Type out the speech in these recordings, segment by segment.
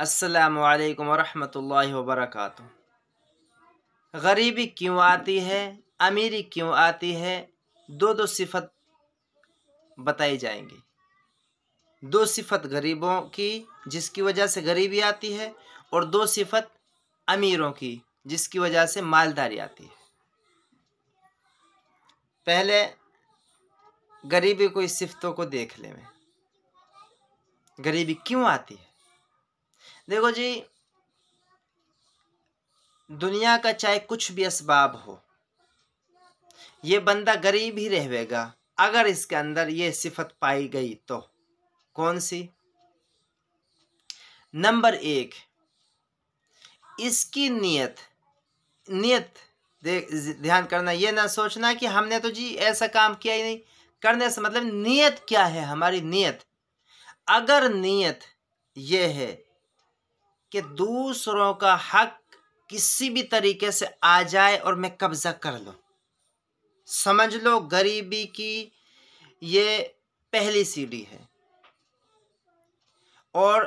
अस्सलाम वालेकुम रहमतुल्लाहि गरीबी क्यों आती है अमीरी क्यों आती है दो दो सिफत बताई जाएंगी दो सिफत गरीबों की जिसकी वजह से गरीबी आती है और दो सिफत अमीरों की जिसकी वजह से मालदारी आती है पहले गरीबी को इस सिफतों को देख ले गरीबी क्यों आती है देखो जी दुनिया का चाहे कुछ भी इसबाब हो ये बंदा गरीब ही रहेगा अगर इसके अंदर ये सिफत पाई गई तो कौन सी नंबर एक इसकी नियत नियत देख ध्यान करना ये ना सोचना कि हमने तो जी ऐसा काम किया ही नहीं करने से मतलब नियत क्या है हमारी नियत अगर नियत ये है कि दूसरों का हक किसी भी तरीके से आ जाए और मैं कब्ज़ा कर लूँ समझ लो गरीबी की ये पहली सीढ़ी है और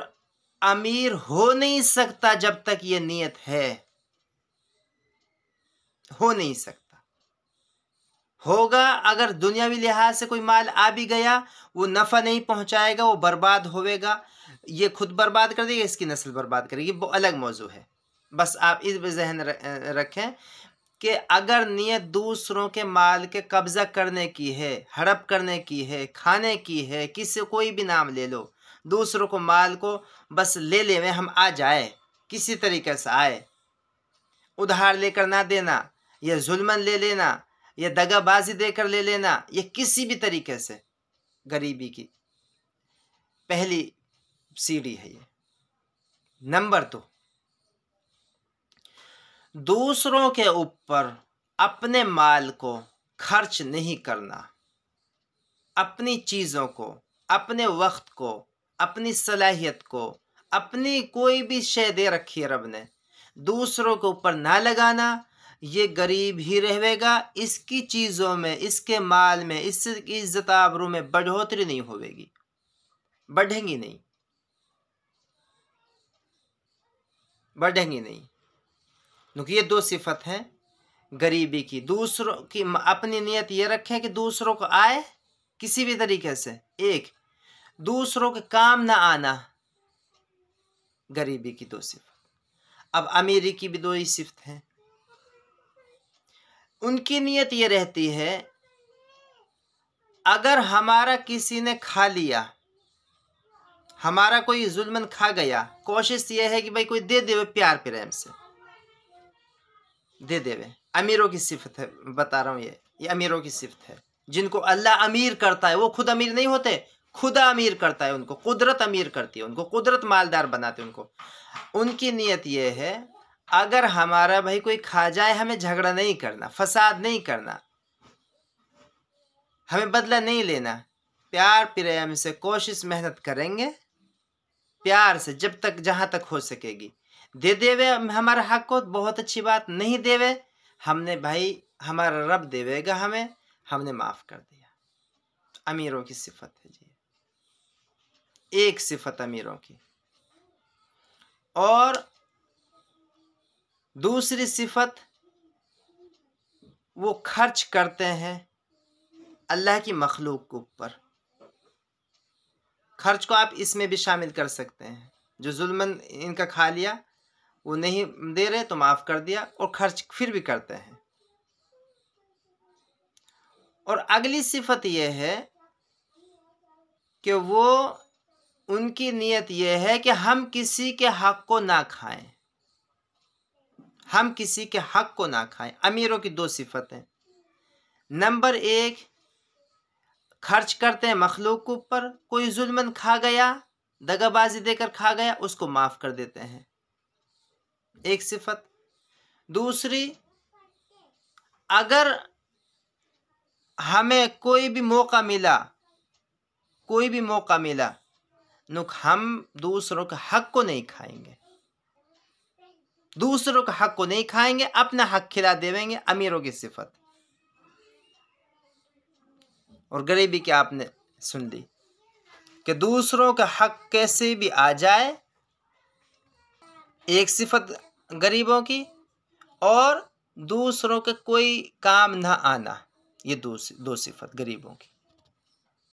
अमीर हो नहीं सकता जब तक ये नीयत है हो नहीं सकता होगा अगर दुनियावी लिहाज से कोई माल आ भी गया वो नफ़ा नहीं पहुंचाएगा वो बर्बाद होवेगा ये खुद बर्बाद कर देगी इसकी नस्ल बर्बाद करेगी वो अलग मौजू है बस आप इस जहन रखें कि अगर नीयत दूसरों के माल के कब्ज़ा करने की है हड़प करने की है खाने की है किसी कोई भी नाम ले लो दूसरों को माल को बस ले ले में हम आ जाए किसी तरीके से आए उधार लेकर ना देना या जुल्मन ले लेना या दगाबाजी देकर ले लेना या किसी भी तरीके से गरीबी की पहली सीढ़ी है ये नंबर दो दूसरों के ऊपर अपने माल को खर्च नहीं करना अपनी चीज़ों को अपने वक्त को अपनी सलाहियत को अपनी कोई भी शे दे रखी है रब ने दूसरों के ऊपर ना लगाना ये गरीब ही रहेगा इसकी चीज़ों में इसके माल में इसकी इज्जत आबरू में बढ़ोतरी नहीं होगी बढ़ेंगी नहीं बढ़ेंगी नहीं क्योंकि ये दो सिफत हैं गरीबी की दूसरों की अपनी नियत ये रखें कि दूसरों को आए किसी भी तरीके से एक दूसरों के काम ना आना गरीबी की दो सिफत अब अमीरी की भी दो ही सिफत हैं उनकी नियत ये रहती है अगर हमारा किसी ने खा लिया हमारा कोई जुल्मन खा गया कोशिश यह है कि भाई कोई दे देवे प्यार प्रेम से दे देवे अमीरों की सिफत है बता रहा हूँ ये ये अमीरों की सिफत है जिनको अल्लाह अमीर करता है वो खुद अमीर नहीं होते खुदा अमीर करता है उनको कुदरत अमीर करती है उनको कुदरत मालदार बनाती है उनको उनकी नीयत ये है अगर हमारा भाई कोई खा जाए हमें झगड़ा नहीं करना फसाद नहीं करना हमें बदला नहीं लेना प्यार प्रेम से कोशिश मेहनत करेंगे प्यार से जब तक जहाँ तक हो सकेगी दे देवे हमारा हक को बहुत अच्छी बात नहीं देवे हमने भाई हमारा रब देवेगा हमें हमने माफ़ कर दिया अमीरों की सिफत है जी एक सिफत अमीरों की और दूसरी सिफत वो खर्च करते हैं अल्लाह की मखलूक के ऊपर खर्च को आप इसमें भी शामिल कर सकते हैं जो जुल्मन इनका खा लिया वो नहीं दे रहे तो माफ़ कर दिया और खर्च फिर भी करते हैं और अगली सिफत यह है कि वो उनकी नीयत यह है कि हम किसी के हक को ना खाएं हम किसी के हक को ना खाएं अमीरों की दो सिफतें नंबर एक खर्च करते हैं मखलूक के ऊपर कोई जुल्मन खा गया दगाबाजी देकर खा गया उसको माफ़ कर देते हैं एक सिफत दूसरी अगर हमें कोई भी मौका मिला कोई भी मौका मिला नुक हम दूसरों के हक को नहीं खाएंगे दूसरों के हक को नहीं खाएंगे अपना हक खिला देवेंगे अमीरों की सिफत और गरीबी की आपने सुन ली कि दूसरों का हक कैसे भी आ जाए एक सिफत गरीबों की और दूसरों का कोई काम ना आना ये दो दो सिफत गरीबों की